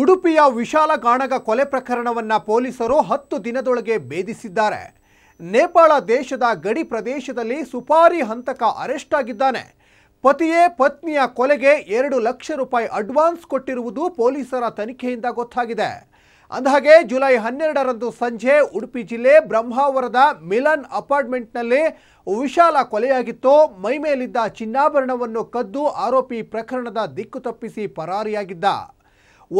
ಉಡುಪಿಯ ವಿಶಾಲ ಕಾಣಗ ಕೊಲೆ ಪ್ರಕರಣವನ್ನು ಪೊಲೀಸರು ಹತ್ತು ದಿನದೊಳಗೆ ಭೇದಿಸಿದ್ದಾರೆ ನೇಪಾಳ ದೇಶದ ಗಡಿ ಪ್ರದೇಶದಲ್ಲಿ ಸುಪಾರಿ ಹಂತಕ ಅರೆಸ್ಟ್ ಆಗಿದ್ದಾನೆ ಪತಿಯೇ ಪತ್ನಿಯ ಕೊಲೆಗೆ ಎರಡು ಲಕ್ಷ ರೂಪಾಯಿ ಅಡ್ವಾನ್ಸ್ ಕೊಟ್ಟಿರುವುದು ಪೊಲೀಸರ ತನಿಖೆಯಿಂದ ಗೊತ್ತಾಗಿದೆ ಅಂದಹಾಗೆ ಜುಲೈ ಹನ್ನೆರಡರಂದು ಸಂಜೆ ಉಡುಪಿ ಜಿಲ್ಲೆ ಬ್ರಹ್ಮಾವರದ ಮಿಲನ್ ಅಪಾರ್ಟ್ಮೆಂಟ್ನಲ್ಲಿ ವಿಶಾಲ ಕೊಲೆಯಾಗಿತ್ತು ಮೈಮೇಲಿದ್ದ ಚಿನ್ನಾಭರಣವನ್ನು ಕದ್ದು ಆರೋಪಿ ಪ್ರಕರಣದ ದಿಕ್ಕು ತಪ್ಪಿಸಿ ಪರಾರಿಯಾಗಿದ್ದ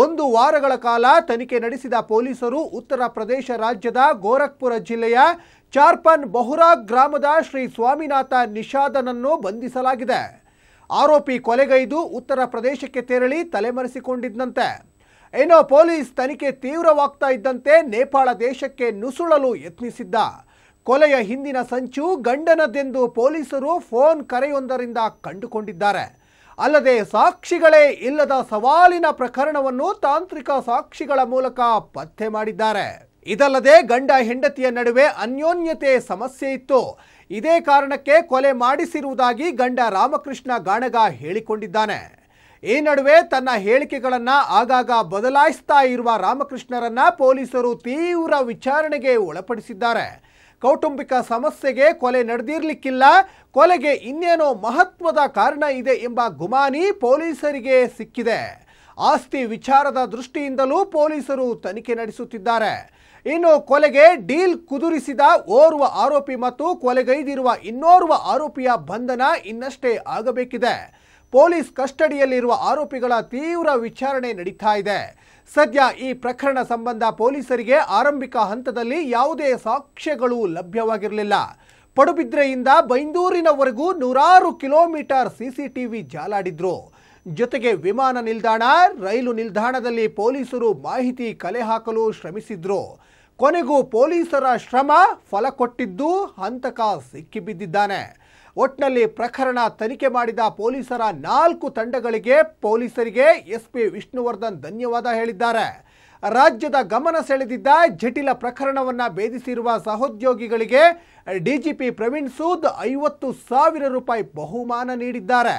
ಒಂದು ವಾರಗಳ ಕಾಲ ತನಿಖೆ ನಡೆಸಿದ ಪೊಲೀಸರು ಉತ್ತರ ಪ್ರದೇಶ ರಾಜ್ಯದ ಗೋರಖ್ಪುರ ಜಿಲ್ಲೆಯ ಚಾರ್ಪನ್ ಬಹುರಾ ಗ್ರಾಮದ ಶ್ರೀ ಸ್ವಾಮಿನಾಥ ನಿಷಾದನನ್ನು ಬಂಧಿಸಲಾಗಿದೆ ಆರೋಪಿ ಕೊಲೆಗೈದು ಉತ್ತರ ಪ್ರದೇಶಕ್ಕೆ ತೆರಳಿ ತಲೆಮರೆಸಿಕೊಂಡಿದ್ದಂತೆ ಏನೋ ಪೊಲೀಸ್ ತನಿಖೆ ತೀವ್ರವಾಗ್ತಾ ಇದ್ದಂತೆ ನೇಪಾಳ ದೇಶಕ್ಕೆ ನುಸುಳಲು ಯತ್ನಿಸಿದ್ದ ಕೊಲೆಯ ಹಿಂದಿನ ಸಂಚು ಗಂಡನದೆಂದು ಪೊಲೀಸರು ಫೋನ್ ಕರೆಯೊಂದರಿಂದ ಕಂಡುಕೊಂಡಿದ್ದಾರೆ ಅಲ್ಲದೆ ಸಾಕ್ಷಿಗಳೇ ಇಲ್ಲದ ಸವಾಲಿನ ಪ್ರಕರಣವನ್ನು ತಾಂತ್ರಿಕ ಸಾಕ್ಷಿಗಳ ಮೂಲಕ ಪತ್ತೆ ಮಾಡಿದ್ದಾರೆ ಇದಲ್ಲದೆ ಗಂಡ ಹೆಂಡತಿಯ ನಡುವೆ ಅನ್ಯೋನ್ಯತೆ ಸಮಸ್ಯೆ ಇತ್ತು ಇದೇ ಕಾರಣಕ್ಕೆ ಕೊಲೆ ಮಾಡಿಸಿರುವುದಾಗಿ ಗಂಡ ರಾಮಕೃಷ್ಣ ಗಾಣಗ ಹೇಳಿಕೊಂಡಿದ್ದಾನೆ ಈ ನಡುವೆ ತನ್ನ ಹೇಳಿಕೆಗಳನ್ನು ಆಗಾಗ ಬದಲಾಯಿಸ್ತಾ ಇರುವ ರಾಮಕೃಷ್ಣರನ್ನ ಪೊಲೀಸರು ತೀವ್ರ ವಿಚಾರಣೆಗೆ ಒಳಪಡಿಸಿದ್ದಾರೆ ಕೌಟುಂಬಿಕ ಸಮಸ್ಯೆಗೆ ಕೊಲೆ ನಡೆದಿರಲಿಕ್ಕಿಲ್ಲ ಕೊಲೆಗೆ ಇನ್ನೇನೋ ಮಹತ್ವದ ಕಾರಣ ಇದೆ ಎಂಬ ಗುಮಾನಿ ಪೊಲೀಸರಿಗೆ ಸಿಕ್ಕಿದೆ ಆಸ್ತಿ ವಿಚಾರದ ದೃಷ್ಟಿಯಿಂದಲೂ ಪೊಲೀಸರು ತನಿಖೆ ನಡೆಸುತ್ತಿದ್ದಾರೆ ಇನ್ನು ಕೊಲೆಗೆ ಡೀಲ್ ಕುದುರಿಸಿದ ಓರ್ವ ಆರೋಪಿ ಮತ್ತು ಕೊಲೆಗೈದಿರುವ ಇನ್ನೋರ್ವ ಆರೋಪಿಯ ಬಂಧನ ಇನ್ನಷ್ಟೇ ಆಗಬೇಕಿದೆ ಪೊಲೀಸ್ ಕಸ್ಟಡಿಯಲ್ಲಿರುವ ಆರೋಪಿಗಳ ತೀವ್ರ ವಿಚಾರಣೆ ನಡೀತಾ ಇದೆ ಸದ್ಯ ಈ ಪ್ರಕರಣ ಸಂಬಂಧ ಪೊಲೀಸರಿಗೆ ಆರಂಭಿಕ ಹಂತದಲ್ಲಿ ಯಾವುದೇ ಸಾಕ್ಷ್ಯಗಳು ಲಭ್ಯವಾಗಿರಲಿಲ್ಲ ಪಡುಬಿದ್ರೆಯಿಂದ ಬೈಂದೂರಿನವರೆಗೂ ನೂರಾರು ಕಿಲೋಮೀಟರ್ ಸಿಸಿಟಿವಿ ಜಾಲಾಡಿದ್ರು ಜೊತೆಗೆ ವಿಮಾನ ನಿಲ್ದಾಣ ರೈಲು ನಿಲ್ದಾಣದಲ್ಲಿ ಪೊಲೀಸರು ಮಾಹಿತಿ ಕಲೆ ಹಾಕಲು ಶ್ರಮಿಸಿದ್ರು ಕೊನೆಗೂ ಪೊಲೀಸರ ಶ್ರಮ ಫಲ ಕೊಟ್ಟಿದ್ದು ಹಂತಕ ಸಿಕ್ಕಿಬಿದ್ದಿದ್ದಾನೆ ಒಟ್ನಲ್ಲಿ ಪ್ರಕರಣ ತನಿಖೆ ಮಾಡಿದ ಪೊಲೀಸರ ನಾಲ್ಕು ತಂಡಗಳಿಗೆ ಪೊಲೀಸರಿಗೆ ಎಸ್ಪಿ ವಿಷ್ಣುವರ್ಧನ್ ಧನ್ಯವಾದ ಹೇಳಿದ್ದಾರೆ ರಾಜ್ಯದ ಗಮನ ಸೆಳೆದಿದ್ದ ಜಟಿಲ ಪ್ರಕರಣವನ್ನು ಭೇದಿಸಿರುವ ಸಹೋದ್ಯೋಗಿಗಳಿಗೆ ಡಿಜಿಪಿ ಪ್ರವೀಣ್ ಸೂದ್ ಐವತ್ತು ಸಾವಿರ ರೂಪಾಯಿ ಬಹುಮಾನ ನೀಡಿದ್ದಾರೆ